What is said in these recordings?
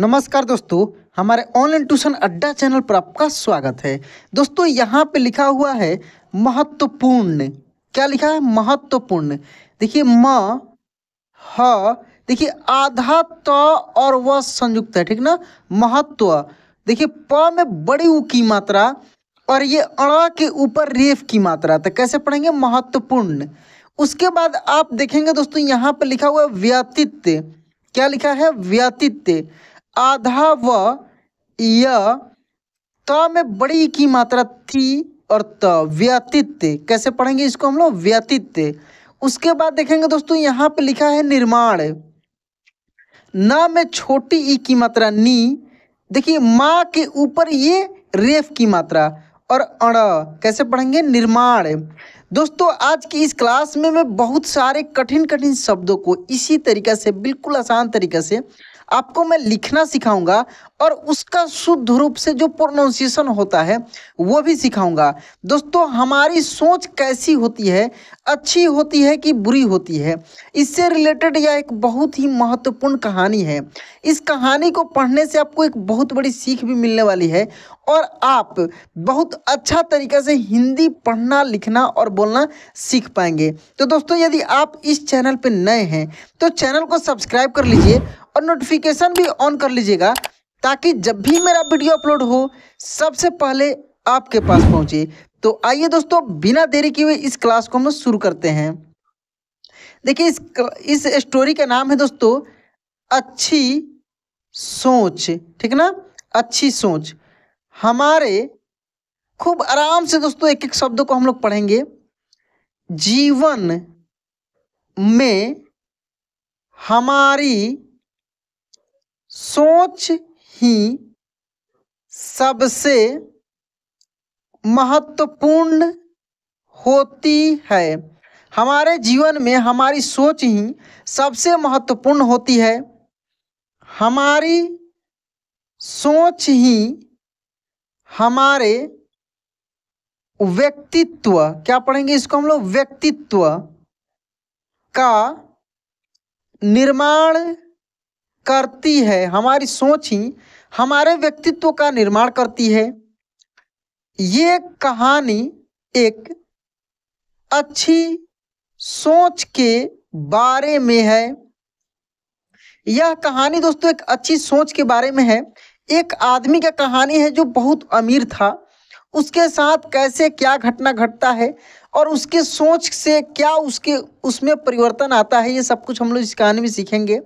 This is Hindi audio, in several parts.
नमस्कार दोस्तों हमारे ऑनलाइन ट्यूशन अड्डा चैनल पर आपका स्वागत है दोस्तों यहाँ पे लिखा हुआ है महत्वपूर्ण क्या लिखा है महत्वपूर्ण देखिए म ह देखिए आधा त और व संयुक्त है ठीक ना महत्व देखिए प में बड़ी ऊ की मात्रा और ये अड़ा के ऊपर रेफ की मात्रा तो कैसे पढ़ेंगे महत्वपूर्ण उसके बाद आप देखेंगे दोस्तों यहाँ पर लिखा हुआ है व्यतित्व क्या लिखा है व्यतित्व आधा व त में बड़ी की मात्रा थी और त व्यतीत कैसे पढ़ेंगे इसको हम लोग व्यतीत उसके बाद देखेंगे दोस्तों यहाँ पे लिखा है निर्माण न में छोटी ई की मात्रा नी देखिए माँ के ऊपर ये रेफ की मात्रा और अण कैसे पढ़ेंगे निर्माण दोस्तों आज की इस क्लास में मैं बहुत सारे कठिन कठिन शब्दों को इसी तरीके से बिल्कुल आसान तरीके से आपको मैं लिखना सिखाऊंगा और उसका शुद्ध रूप से जो प्रोनाउंसिएशन होता है वो भी सिखाऊंगा दोस्तों हमारी सोच कैसी होती है अच्छी होती है कि बुरी होती है इससे रिलेटेड यह एक बहुत ही महत्वपूर्ण कहानी है इस कहानी को पढ़ने से आपको एक बहुत बड़ी सीख भी मिलने वाली है और आप बहुत अच्छा तरीके से हिंदी पढ़ना लिखना और बोलना सीख पाएंगे तो दोस्तों यदि आप इस चैनल पर नए हैं तो चैनल को सब्सक्राइब कर लीजिए और नोटिफिकेशन भी ऑन कर लीजिएगा ताकि जब भी मेरा वीडियो अपलोड हो सबसे पहले आपके पास पहुंचे तो आइए दोस्तों बिना देरी किए इस क्लास को हम शुरू करते हैं देखिए इस इस स्टोरी का नाम है दोस्तों अच्छी सोच ठीक ना अच्छी सोच हमारे खूब आराम से दोस्तों एक एक शब्द को हम लोग पढ़ेंगे जीवन में हमारी सोच ही सबसे महत्वपूर्ण होती है हमारे जीवन में हमारी सोच ही सबसे महत्वपूर्ण होती है हमारी सोच ही हमारे व्यक्तित्व क्या पढ़ेंगे इसको हम लोग व्यक्तित्व का निर्माण करती है हमारी सोच ही हमारे व्यक्तित्व का निर्माण करती है ये कहानी एक अच्छी सोच के बारे में है यह कहानी दोस्तों एक अच्छी सोच के बारे में है एक आदमी का कहानी है जो बहुत अमीर था उसके साथ कैसे क्या घटना घटता है और उसके सोच से क्या उसके उसमें परिवर्तन आता है ये सब कुछ हम लोग इस कहानी में सीखेंगे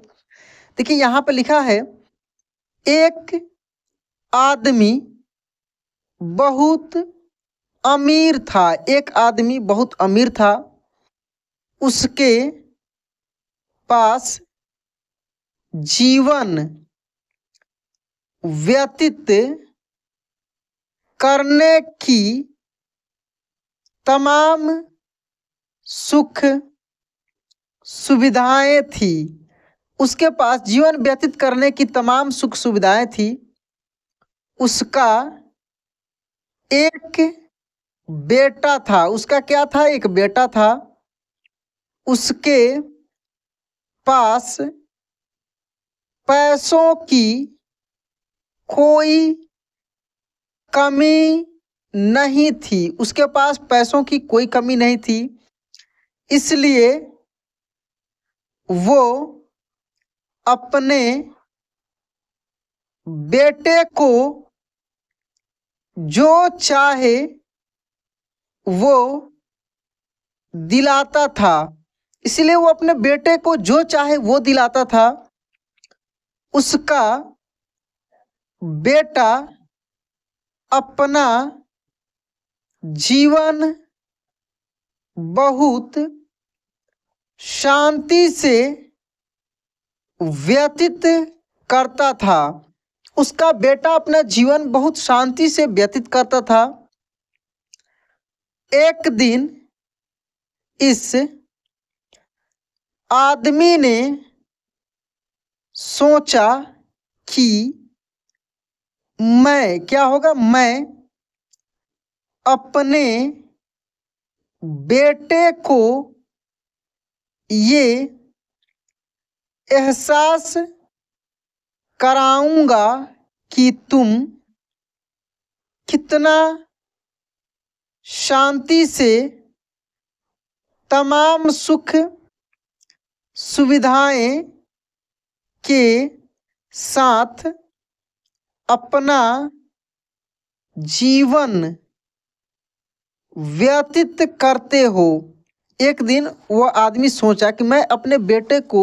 देखिए यहाँ पर लिखा है एक आदमी बहुत अमीर था एक आदमी बहुत अमीर था उसके पास जीवन व्यतीत करने की तमाम सुख सुविधाएं थी उसके पास जीवन व्यतीत करने की तमाम सुख सुविधाएं थी उसका एक बेटा था उसका क्या था एक बेटा था उसके पास पैसों की कोई कमी नहीं थी उसके पास पैसों की कोई कमी नहीं थी इसलिए वो अपने बेटे को जो चाहे वो दिलाता था इसलिए वो अपने बेटे को जो चाहे वो दिलाता था उसका बेटा अपना जीवन बहुत शांति से व्यतीत करता था उसका बेटा अपना जीवन बहुत शांति से व्यतीत करता था एक दिन इस आदमी ने सोचा कि मैं क्या होगा मैं अपने बेटे को ये एहसास कराऊंगा कि तुम कितना शांति से तमाम सुख सुविधाएं के साथ अपना जीवन व्यतीत करते हो एक दिन वह आदमी सोचा कि मैं अपने बेटे को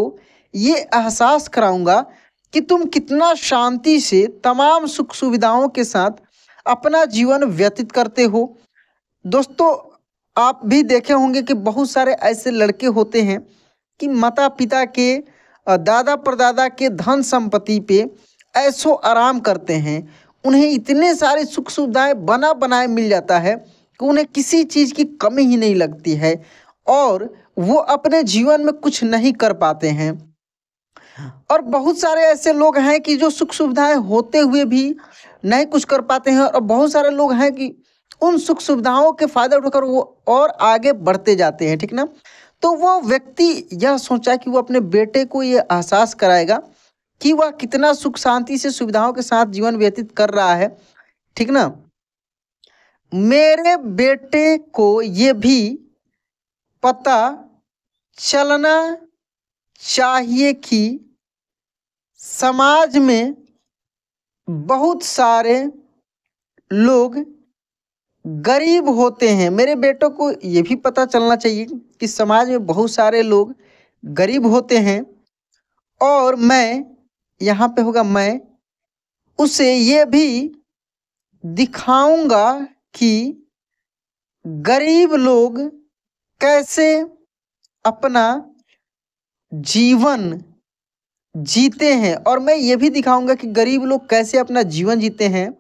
ये एहसास कराऊंगा कि तुम कितना शांति से तमाम सुख सुविधाओं के साथ अपना जीवन व्यतीत करते हो दोस्तों आप भी देखे होंगे कि बहुत सारे ऐसे लड़के होते हैं कि माता पिता के दादा परदादा के धन संपत्ति पे ऐसो आराम करते हैं उन्हें इतने सारे सुख सुविधाएं बना बनाए मिल जाता है कि उन्हें किसी चीज़ की कमी ही नहीं लगती है और वो अपने जीवन में कुछ नहीं कर पाते हैं और बहुत सारे ऐसे लोग हैं कि जो सुख सुविधाएं होते हुए भी नहीं कुछ कर पाते हैं और बहुत सारे लोग हैं कि उन सुख सुविधाओं के फायदा उठाकर वो और आगे बढ़ते जाते हैं ठीक ना तो वो व्यक्ति यह सोचा कि वो अपने बेटे को ये एहसास कराएगा कि वह कितना सुख शांति से सुविधाओं के साथ जीवन व्यतीत कर रहा है ठीक ना मेरे बेटे को ये भी पता चलना चाहिए कि समाज में बहुत सारे लोग गरीब होते हैं मेरे बेटों को ये भी पता चलना चाहिए कि समाज में बहुत सारे लोग गरीब होते हैं और मैं यहाँ पे होगा मैं उसे ये भी दिखाऊंगा कि गरीब लोग कैसे अपना जीवन जीते हैं और मैं ये भी दिखाऊंगा कि गरीब लोग कैसे अपना जीवन जीते हैं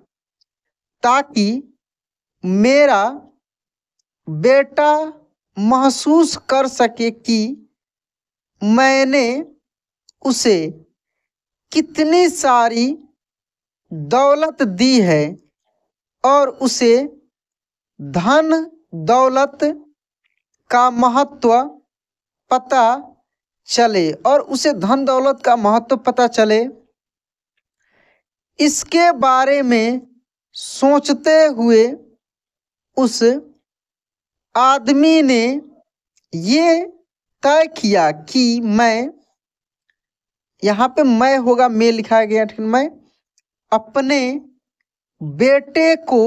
ताकि मेरा बेटा महसूस कर सके कि मैंने उसे कितनी सारी दौलत दी है और उसे धन दौलत का महत्व पता चले और उसे धन दौलत का महत्व पता चले इसके बारे में सोचते हुए उस आदमी ने ये तय किया कि मैं यहाँ पे मैं होगा मैं लिखा गया ठीक मैं अपने बेटे को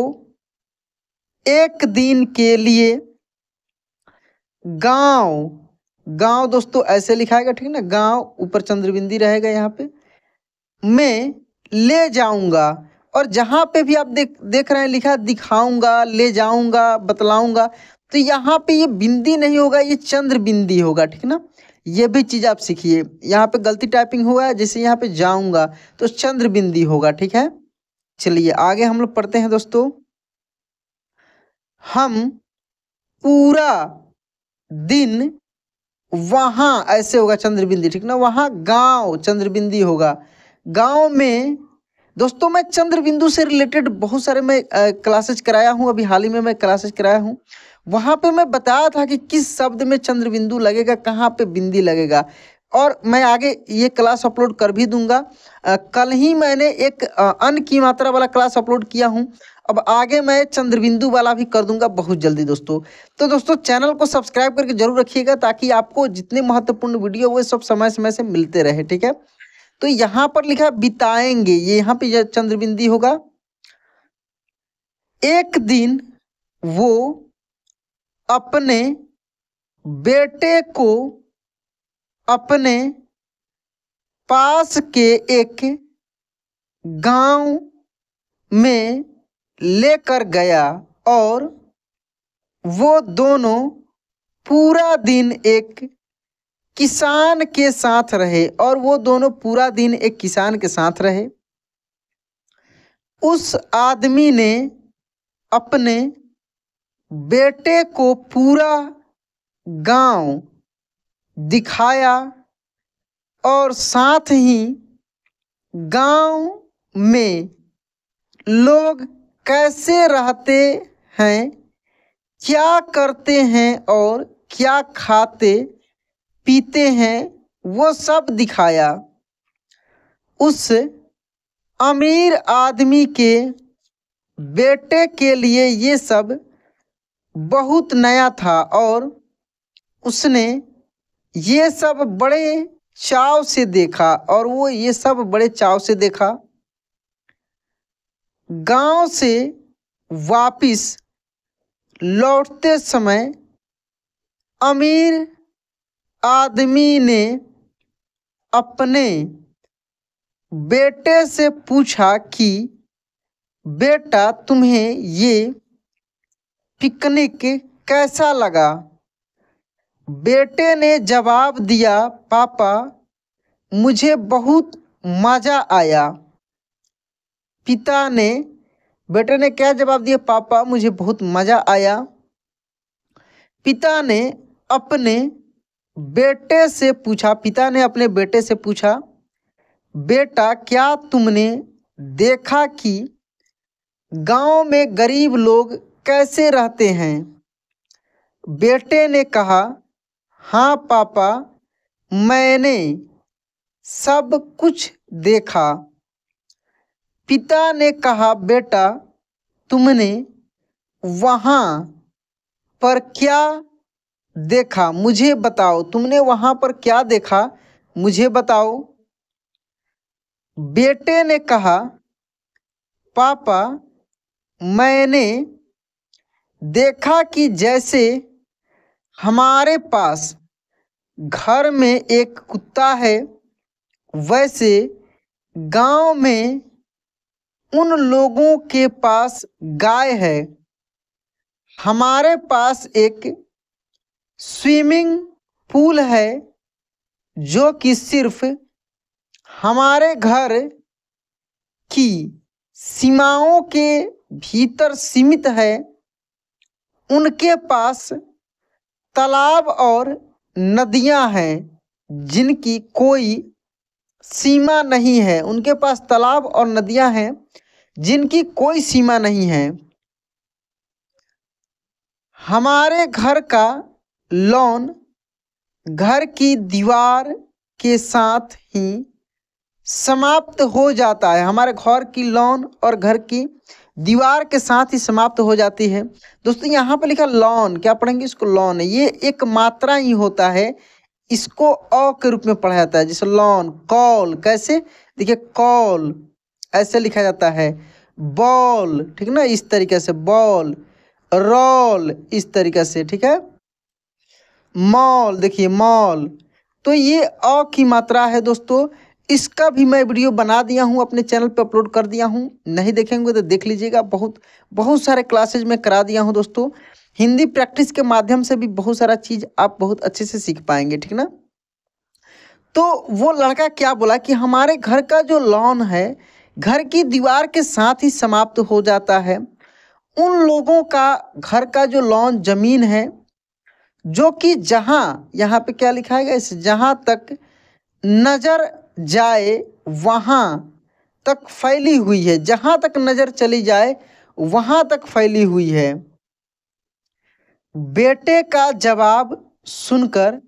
एक दिन के लिए गांव गांव दोस्तों ऐसे लिखा गया ठीक ना गांव ऊपर चंद्रबिंदी रहेगा यहाँ पे मैं ले जाऊंगा और जहां पे भी आप देख देख रहे हैं लिखा दिखाऊंगा ले जाऊंगा बतलाऊंगा तो यहाँ पे ये बिंदी नहीं होगा ये चंद्र बिंदी होगा ठीक ना ये भी चीज़ आप सीखिए यहाँ पे गलती टाइपिंग हुआ है जैसे यहाँ पे जाऊँगा तो चंद्र बिंदी होगा ठीक है चलिए आगे हम लोग पढ़ते हैं दोस्तों हम पूरा दिन वहाँ ऐसे होगा चंद्र बिंदी ठीक ना वहाँ गांव चंद्रबिंदी होगा गांव में दोस्तों मैं बिंदु से रिलेटेड बहुत सारे मैं क्लासेज कराया हूँ अभी हाल ही में मैं क्लासेज कराया हूँ वहाँ पे मैं बताया था कि किस शब्द में चंद्र बिंदु लगेगा कहाँ पे बिंदी लगेगा और मैं आगे ये क्लास अपलोड कर भी दूंगा आ, कल ही मैंने एक अन की मात्रा वाला क्लास अपलोड किया हूँ अब आगे मैं चंद्रबिंदु वाला भी कर दूंगा बहुत जल्दी दोस्तों तो दोस्तों चैनल को सब्सक्राइब करके जरूर रखिएगा ताकि आपको जितने महत्वपूर्ण वीडियो वो सब समय समय से मिलते रहे ठीक है तो यहाँ पर लिखा बिताएंगे ये यहाँ पे चंद्रबिंदी होगा एक दिन वो अपने बेटे को अपने पास के एक गांव में लेकर गया और वो दोनों पूरा दिन एक किसान के साथ रहे और वो दोनों पूरा दिन एक किसान के साथ रहे उस आदमी ने अपने बेटे को पूरा गांव दिखाया और साथ ही गांव में लोग कैसे रहते हैं क्या करते हैं और क्या खाते पीते हैं वो सब दिखाया उस अमीर आदमी के बेटे के लिए ये सब बहुत नया था और उसने ये सब बड़े चाव से देखा और वो ये सब बड़े चाव से देखा गांव से वापिस लौटते समय अमीर आदमी ने अपने बेटे से पूछा कि बेटा तुम्हें ये पिकनिक कैसा लगा बेटे ने जवाब दिया पापा मुझे बहुत मज़ा आया पिता ने बेटे ने क्या जवाब दिया पापा मुझे बहुत मज़ा आया पिता ने अपने बेटे से पूछा पिता ने अपने बेटे से पूछा बेटा क्या तुमने देखा कि गांव में गरीब लोग कैसे रहते हैं बेटे ने कहा हाँ पापा मैंने सब कुछ देखा पिता ने कहा बेटा तुमने वहाँ पर क्या देखा मुझे बताओ तुमने वहाँ पर क्या देखा मुझे बताओ बेटे ने कहा पापा मैंने देखा कि जैसे हमारे पास घर में एक कुत्ता है वैसे गांव में उन लोगों के पास गाय है हमारे पास एक स्विमिंग पूल है जो कि सिर्फ हमारे घर की सीमाओं के भीतर सीमित है उनके पास तालाब और नदियां हैं जिनकी कोई सीमा नहीं है उनके पास तालाब और नदियां हैं जिनकी कोई सीमा नहीं है हमारे घर का लोन घर की दीवार के साथ ही समाप्त हो जाता है हमारे घर की लोन और घर की दीवार के साथ ही समाप्त हो जाती है दोस्तों यहाँ पर लिखा लॉन क्या पढ़ेंगे इसको लॉन ये एक मात्रा ही होता है इसको अ के रूप में पढ़ा जाता है जैसे लॉन कॉल कैसे देखिए कॉल ऐसे लिखा जाता है बॉल ठीक ना इस तरीके से बॉल रॉल इस तरीके से ठीक है मॉल देखिए मॉल तो ये अ की मात्रा है दोस्तों इसका भी मैं वीडियो बना दिया हूँ अपने चैनल पे अपलोड कर दिया हूँ नहीं देखेंगे तो देख लीजिएगा बहुत बहुत सारे क्लासेज मैं करा दिया हूँ दोस्तों हिंदी प्रैक्टिस के माध्यम से भी बहुत सारा चीज़ आप बहुत अच्छे से सीख पाएंगे ठीक ना तो वो लड़का क्या बोला कि हमारे घर का जो लॉन है घर की दीवार के साथ ही समाप्त हो जाता है उन लोगों का घर का जो लॉन जमीन है जो कि जहाँ यहाँ पे क्या लिखा है इस जहाँ तक नज़र जाए वहाँ तक फैली हुई है जहाँ तक नज़र चली जाए वहाँ तक फैली हुई है बेटे का जवाब सुनकर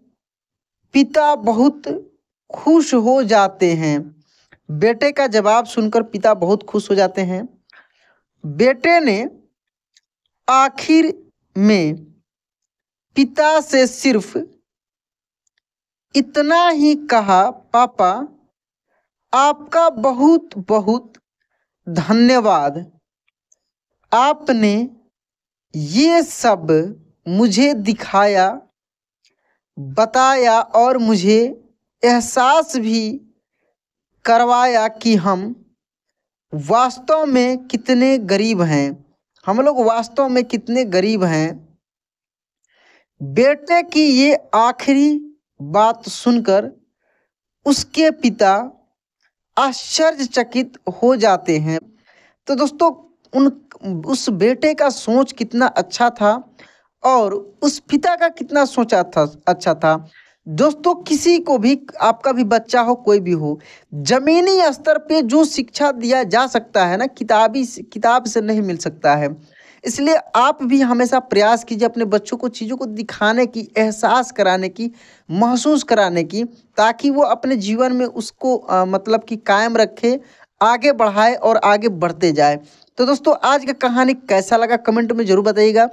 पिता बहुत खुश हो जाते हैं बेटे का जवाब सुनकर पिता बहुत खुश हो जाते हैं बेटे ने आखिर में पिता से सिर्फ इतना ही कहा पापा आपका बहुत बहुत धन्यवाद आपने ये सब मुझे दिखाया बताया और मुझे एहसास भी करवाया कि हम वास्तव में कितने गरीब हैं हम लोग वास्तव में कितने गरीब हैं बेटे की ये आखिरी बात सुनकर उसके पिता आश्चर्यचकित हो जाते हैं तो दोस्तों उन उस बेटे का सोच कितना अच्छा था और उस पिता का कितना सोचा था अच्छा था दोस्तों किसी को भी आपका भी बच्चा हो कोई भी हो जमीनी स्तर पे जो शिक्षा दिया जा सकता है ना किताबी किताब से नहीं मिल सकता है इसलिए आप भी हमेशा प्रयास कीजिए अपने बच्चों को चीज़ों को दिखाने की एहसास कराने की महसूस कराने की ताकि वो अपने जीवन में उसको आ, मतलब कि कायम रखे आगे बढ़ाए और आगे बढ़ते जाए तो दोस्तों आज का कहानी कैसा लगा कमेंट में ज़रूर बताइएगा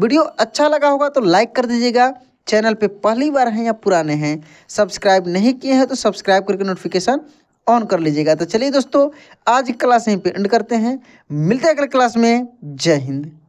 वीडियो अच्छा लगा होगा तो लाइक कर दीजिएगा चैनल पे पहली बार हैं या पुराने हैं सब्सक्राइब नहीं किए हैं तो सब्सक्राइब करके नोटिफिकेशन ऑन कर लीजिएगा तो चलिए दोस्तों आज क्लास यहीं पे एंड करते हैं मिलते हैं अगले क्लास में जय हिंद